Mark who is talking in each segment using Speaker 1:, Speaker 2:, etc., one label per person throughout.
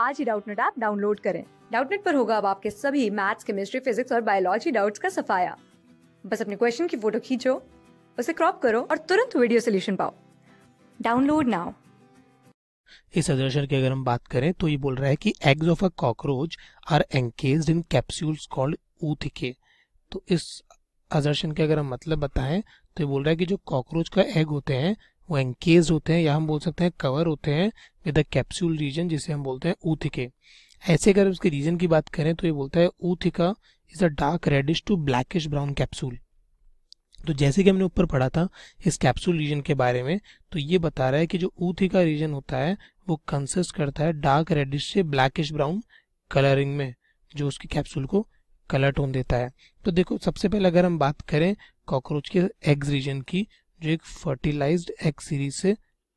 Speaker 1: आज ही Doubtnut app download करें डाउटनेट पर होगा अब आपके सभी मैथ्स केमिस्ट्री फिजिक्स और बायोलॉजी डाउट्स का सफाया बस अपने क्वेश्चन की फोटो खींचो उसे क्रॉप करो और तुरंत वीडियो सोल्यूशन पाओ डाउनलोड नाउ
Speaker 2: इस सजेशन की अगर हम बात करें तो ये बोल रहा है कि eggs of a cockroach are encased in capsules called ootheca तो इस अजर्शन के अगर हम मतलब बताएं तो ये बोल रहा है कि जो कॉकरोच का एग होते हैं वो एंकेज होते हैं या हम बोल सकते हैं कवर होते हैं विद अ कैप्सूल रीजन जिसे हम बोलते हैं ऊथिके ऐसे अगर उसके रीजन की बात करें तो ये बोलता है ootheca is a dark reddish to blackish brown capsule तो जैसे कि हमने ऊपर पढ़ा था इस कैप्सूल रीजन के बारे में तो ये बता रहा है कि जो ऊथिका रीजन होता है वो कंसिस्ट करता है डार्क रेडिश से ब्लैकिश ब्राउन कलरिंग में जो उसके कैप्सूल को कलर टोन देता है तो देखो सबसे पहले अगर हम बात करें कॉकरोच के एग्स रीजन की जो एक फर्टिलाइज्ड एग सीरीज से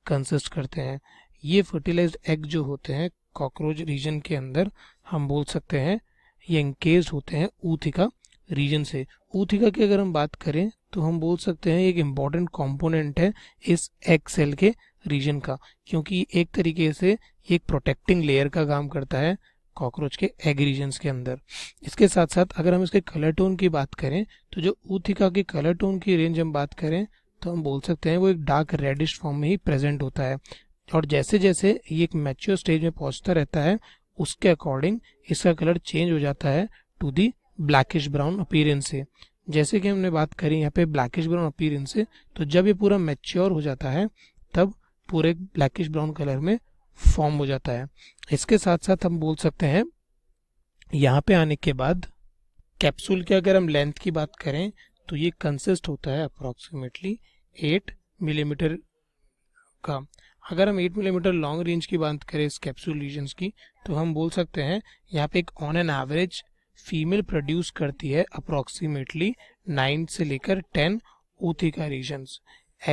Speaker 2: कंसिस्ट करते हैं ये फर्टिलाइज्ड एग जो होते हैं कॉकरोच रीजन के अंदर हम बोल सकते हैं ये इंकेज होते हैं ऊथिका रीजन से ऊथिका की अगर हम बात करें तो हम बोल सकते हैं एक इम्पॉर्टेंट कंपोनेंट है इस एग सेल के रीजन का क्योंकि एक तरीके से एक प्रोटेक्टिंग लेयर का काम करता है कॉकरोच के एग रीजन के अंदर इसके साथ साथ अगर हम इसके कलर टोन की बात करें तो जो ऊथिका के कलर टोन की रेंज हम बात करें तो हम बोल सकते हैं वो एक डार्क रेडिश फॉर्म में ही प्रेजेंट होता है और जैसे जैसे ये एक मैच्योर स्टेज में पहुंचता रहता है उसके अकॉर्डिंग इसका कलर चेंज हो जाता है to the blackish brown appearance से जैसे कि हमने बात करी यहाँ पे ब्लैकिश ब्राउन अपीरेंस से तो जब ये पूरा मैच्योर हो जाता है तब पूरे ब्लैकिश ब्राउन कलर में फॉर्म हो जाता है इसके साथ साथ हम बोल सकते हैं यहाँ पे आने के बाद कैप्सूल के अगर हम लेंथ की बात करें तो ये कंसिस्ट होता है अप्रोक्सीमेटली एट मिलीमीटर का अगर हम एट मिलीमीटर लॉन्ग रेंज की बात करें इस कैप्सूल रीजन्स की तो हम बोल सकते हैं यहाँ पे एक on an average female produce करती है अप्रोक्सीमेटली नाइन से लेकर टेन ऊती का रीजन्स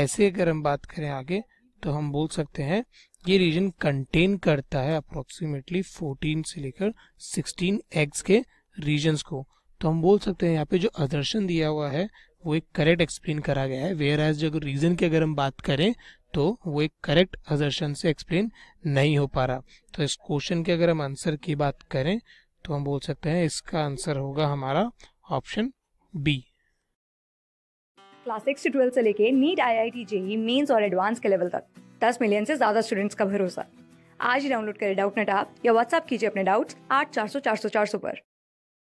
Speaker 2: ऐसे अगर हम बात करें आगे तो हम बोल सकते हैं ये रीजन कंटेन करता है अप्रोक्सीमेटली 14 से लेकर 16 एग्स के रीजन्स को तो हम बोल सकते हैं यहाँ पे जो अदर्शन दिया हुआ है वो एक करेक्ट एक्सप्लेन करा गया है वेयर एज अगर रीजन की अगर हम बात करें तो वो एक करेक्ट अजर्शन से एक्सप्लेन नहीं हो पा रहा तो इस क्वेश्चन के अगर हम आंसर की बात करें तो हम बोल सकते हैं इसका आंसर होगा हमारा ऑप्शन बी
Speaker 1: क्लास सिक्स से ट्वेल्थ से लेके NEET I I T JEE Mains और एडवांस के लेवल तक दस मिलियन से ज्यादा स्टूडेंट्स का भरोसा आज ही डाउनलोड करें डाउट नेट आप या व्हाट्सअप कीजिए अपने डाउट्स आठ चार सौ चार सौ चार सौ पर